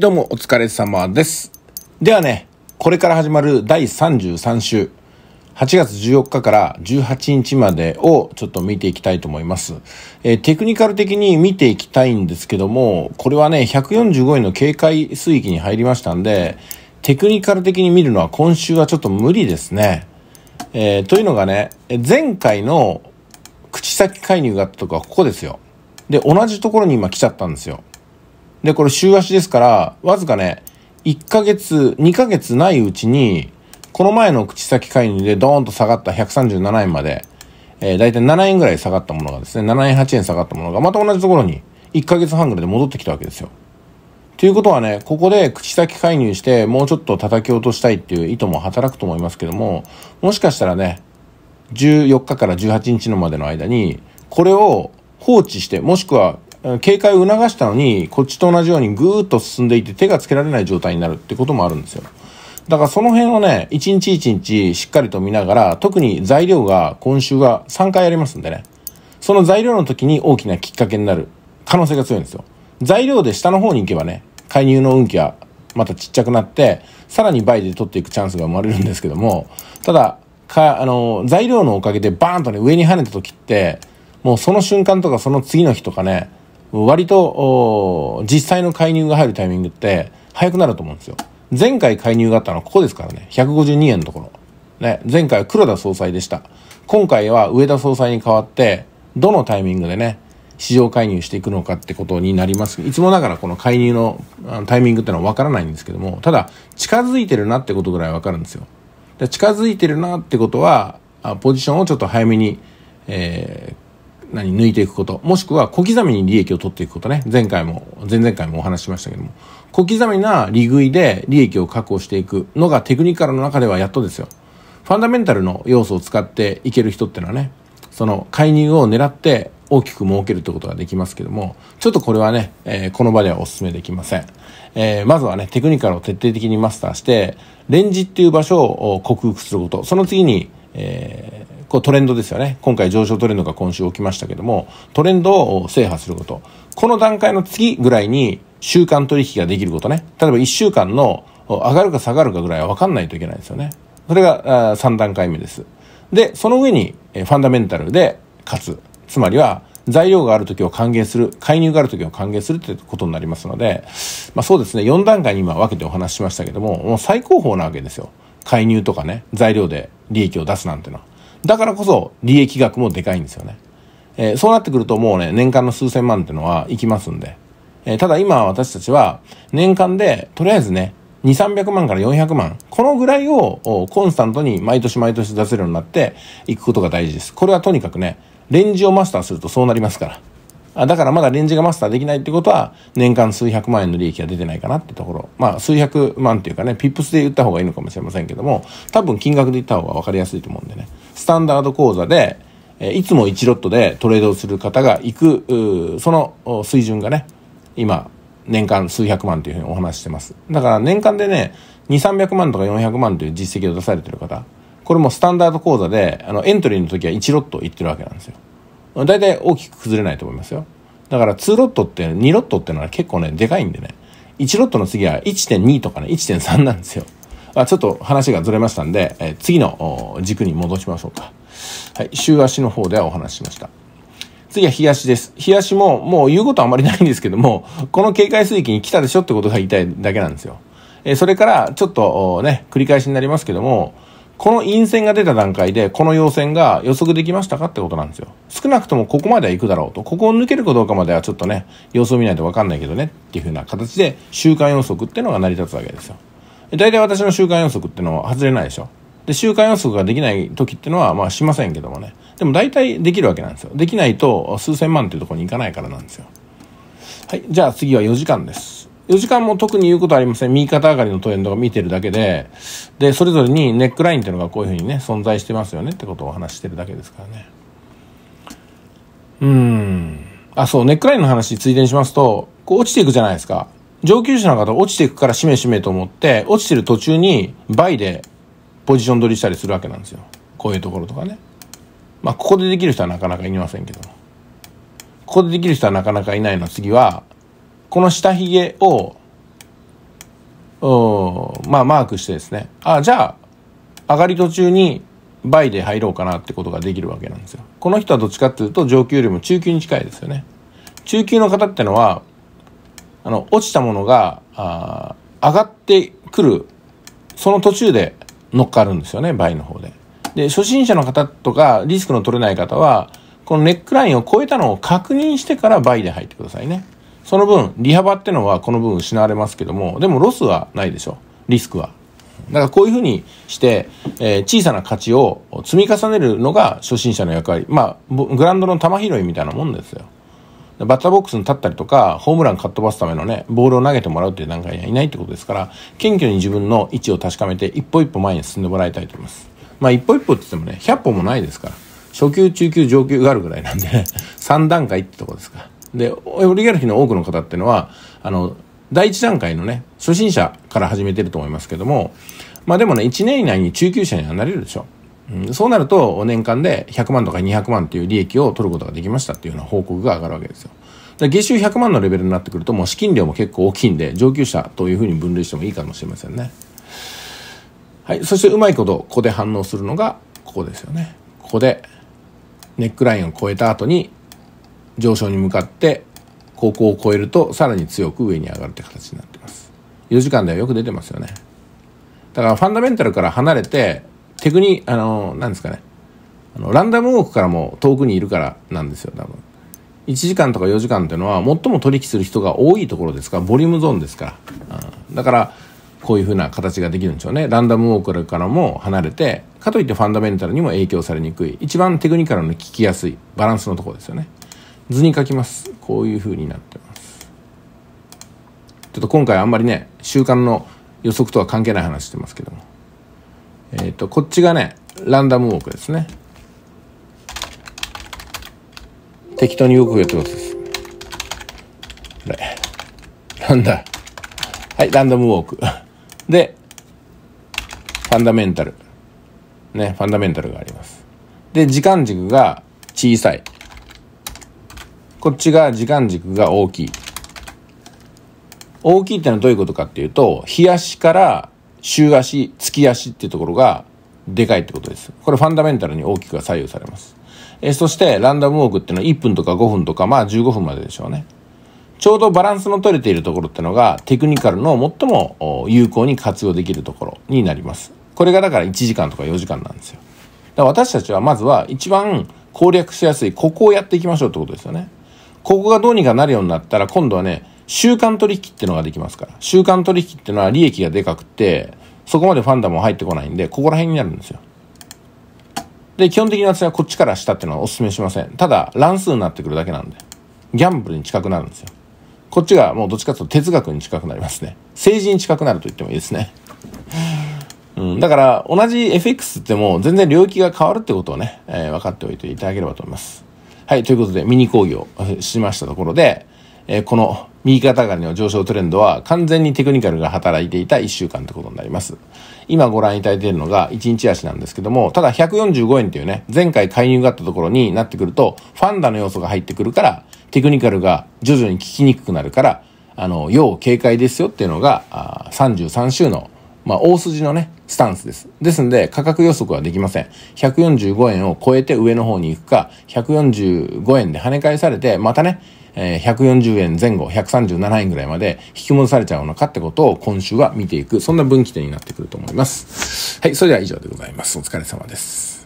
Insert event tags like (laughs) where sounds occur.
どうもお疲れ様です。ではね、これから始まる第33週、8月14日から18日までをちょっと見ていきたいと思います。えー、テクニカル的に見ていきたいんですけども、これはね、145円の警戒水域に入りましたんで、テクニカル的に見るのは今週はちょっと無理ですね。えー、というのがね、前回の口先介入があったとこはここですよ。で、同じところに今来ちゃったんですよ。で、これ週足ですから、わずかね、1ヶ月、2ヶ月ないうちに、この前の口先介入でドーンと下がった137円まで、えー、だいたい7円ぐらい下がったものがですね、7円8円下がったものが、また同じところに、1ヶ月半ぐらいで戻ってきたわけですよ。ということはね、ここで口先介入して、もうちょっと叩き落としたいっていう意図も働くと思いますけども、もしかしたらね、14日から18日のまでの間に、これを放置して、もしくは警戒を促したのに、こっちと同じようにぐーっと進んでいて手がつけられない状態になるってこともあるんですよ。だからその辺をね、一日一日しっかりと見ながら、特に材料が今週は3回ありますんでね。その材料の時に大きなきっかけになる可能性が強いんですよ。材料で下の方に行けばね、介入の運気はまたちっちゃくなって、さらに倍で取っていくチャンスが生まれるんですけども、ただ、か、あの、材料のおかげでバーンとね、上に跳ねた時って、もうその瞬間とかその次の日とかね、割と、実際の介入が入るタイミングって、早くなると思うんですよ。前回介入があったのはここですからね。152円のところ。ね。前回は黒田総裁でした。今回は上田総裁に代わって、どのタイミングでね、市場介入していくのかってことになります。いつもながらこの介入のタイミングってのはわからないんですけども、ただ、近づいてるなってことぐらいわかるんですよ。で近づいてるなってことは、ポジションをちょっと早めに、えー何、抜いていくこと。もしくは小刻みに利益を取っていくことね。前回も、前々回もお話ししましたけども。小刻みな利食いで利益を確保していくのがテクニカルの中ではやっとですよ。ファンダメンタルの要素を使っていける人ってのはね、その介入を狙って大きく儲けるってことができますけども、ちょっとこれはね、えー、この場ではお勧めできません。えー、まずはね、テクニカルを徹底的にマスターして、レンジっていう場所を克服すること。その次に、えーこうトレンドですよね。今回上昇トレンドが今週起きましたけども、トレンドを制覇すること。この段階の次ぐらいに週間取引ができることね。例えば1週間の上がるか下がるかぐらいは分かんないといけないですよね。それが3段階目です。で、その上にファンダメンタルで勝つ。つまりは、材料がある時を歓迎する、介入がある時を歓迎するってことになりますので、まあそうですね、4段階に今分けてお話ししましたけども、もう最高峰なわけですよ。介入とかね、材料で利益を出すなんてのは。だからこそ利益額もでかいんですよね。えー、そうなってくるともうね、年間の数千万っていうのはいきますんで。えー、ただ今私たちは年間でとりあえずね、2、300万から400万。このぐらいをコンスタントに毎年毎年出せるようになっていくことが大事です。これはとにかくね、レンジをマスターするとそうなりますから。あだからまだレンジがマスターできないってことは、年間数百万円の利益が出てないかなってところ。まあ、数百万っていうかね、ピップスで言った方がいいのかもしれませんけども、多分金額で言った方が分かりやすいと思うんでね。スタンダード講座で、えいつも1ロットでトレードをする方が行く、その水準がね、今、年間数百万というふうにお話してます。だから年間でね、2、300万とか400万という実績を出されてる方、これもスタンダード講座で、あの、エントリーの時は1ロット行ってるわけなんですよ。大体大きく崩れないと思いますよ。だから2ロットって2ロットってのは結構ね、でかいんでね。1ロットの次は1.2とかね、1.3なんですよ。あちょっと話がずれましたんで、え次の軸に戻しましょうか。はい、週足の方ではお話ししました。次は日足です。日足も、もう言うことはあまりないんですけども、この警戒水域に来たでしょってことが言いたいだけなんですよ。えそれから、ちょっとね、繰り返しになりますけども、この陰線が出た段階で、この陽線が予測できましたかってことなんですよ。少なくともここまでは行くだろうと。ここを抜けるかどうかまではちょっとね、様子を見ないとわかんないけどねっていう風な形で、週間予測っていうのが成り立つわけですよ。大体私の週間予測ってのは外れないでしょ。で、週間予測ができない時ってのは、まあしませんけどもね。でも大体できるわけなんですよ。できないと数千万っていうところに行かないからなんですよ。はい。じゃあ次は4時間です。4時間も特に言うことありません。右肩上がりのトレンドを見てるだけで、で、それぞれにネックラインっていうのがこういうふうにね、存在してますよねってことをお話してるだけですからね。うん。あ、そう、ネックラインの話、ついでにしますと、こう落ちていくじゃないですか。上級者の方落ちていくからしめしめと思って、落ちてる途中に倍でポジション取りしたりするわけなんですよ。こういうところとかね。まあ、ここでできる人はなかなかいませんけど。ここでできる人はなかなかいないの次は、この下髭を、うん、まあ、マークしてですね、あ、じゃあ、上がり途中に倍で入ろうかなってことができるわけなんですよ。この人はどっちかっていうと上級よりも中級に近いですよね。中級の方ってのは、あの、落ちたものが、あ上がってくる、その途中で乗っかるんですよね、倍の方で。で、初心者の方とか、リスクの取れない方は、このネックラインを超えたのを確認してから倍で入ってくださいね。その分、利幅ってのはこの分失われますけども、でもロスはないでしょ。リスクは。だからこういうふうにして、えー、小さな価値を積み重ねるのが初心者の役割。まあ、グラウンドの球拾いみたいなもんですよ。バッターボックスに立ったりとか、ホームランかっ飛ばすためのね、ボールを投げてもらうっていう段階にはいないってことですから、謙虚に自分の位置を確かめて、一歩一歩前に進んでもらいたいと思います。まあ、一歩一歩って言ってもね、100歩もないですから、初級、中級、上級があるぐらいなんで、ね、3 (laughs) 段階ってとこですから。で、オリガルヒの多くの方っていうのは、あの、第一段階のね、初心者から始めてると思いますけども、まあでもね、1年以内に中級者にはなれるでしょ。うん、そうなると、年間で100万とか200万っていう利益を取ることができましたっていうような報告が上がるわけですよ。で月収100万のレベルになってくると、もう資金量も結構大きいんで、上級者というふうに分類してもいいかもしれませんね。はい。そして、うまいこと、ここで反応するのが、ここですよね。ここで、ネックラインを超えた後に、上昇に向かって高校を超えるとさらに強く上に上がるって形になってます4時間ではよく出てますよねだからファンダメンタルから離れてテクニあの何ですかねあのランダムウォークからも遠くにいるからなんですよ多分1時間とか4時間っていうのは最も取引する人が多いところですからボリュームゾーンですから、うん、だからこういうふうな形ができるんでしょうねランダムウォークからも離れてかといってファンダメンタルにも影響されにくい一番テクニカルの効きやすいバランスのところですよね図に書きますこういう風になってますちょっと今回あんまりね週間の予測とは関係ない話してますけどもえっ、ー、とこっちがねランダムウォークですね適当に動くやっですこれなんだはいランダムウォーク (laughs) でファンダメンタルねファンダメンタルがありますで時間軸が小さいこっちが時間軸が大きい。大きいってのはどういうことかっていうと、日足から週足、月足っていうところがでかいってことです。これファンダメンタルに大きく左右されます。えそして、ランダムウォークっていうのは1分とか5分とか、まあ15分まででしょうね。ちょうどバランスの取れているところってのが、テクニカルの最も有効に活用できるところになります。これがだから1時間とか4時間なんですよ。だから私たちはまずは一番攻略しやすい、ここをやっていきましょうってことですよね。ここがどうにかなるようになったら、今度はね、週間取引っていうのができますから。週間取引っていうのは利益がでかくて、そこまでファンダも入ってこないんで、ここら辺になるんですよ。で、基本的に私はこっちから下っていうのはお勧めしません。ただ、乱数になってくるだけなんで、ギャンブルに近くなるんですよ。こっちがもうどっちかというと哲学に近くなりますね。政治に近くなると言ってもいいですね。うん、だから同じ FX っても全然領域が変わるってことをね、えー、分かっておいていただければと思います。はい、ということで、ミニ講義をしましたところで、えこの右肩上がりの上昇トレンドは完全にテクニカルが働いていた1週間ということになります。今ご覧いただいているのが1日足なんですけども、ただ145円というね、前回介入があったところになってくると、ファンダの要素が入ってくるから、テクニカルが徐々に効きにくくなるから、あの、要警戒ですよっていうのが、あ33週の、まあ、大筋のね、スタンスです。ですので、価格予測はできません。145円を超えて上の方に行くか、145円で跳ね返されて、またね、えー、140円前後、137円ぐらいまで引き戻されちゃうのかってことを今週は見ていく、そんな分岐点になってくると思います。はい、それでは以上でございます。お疲れ様です。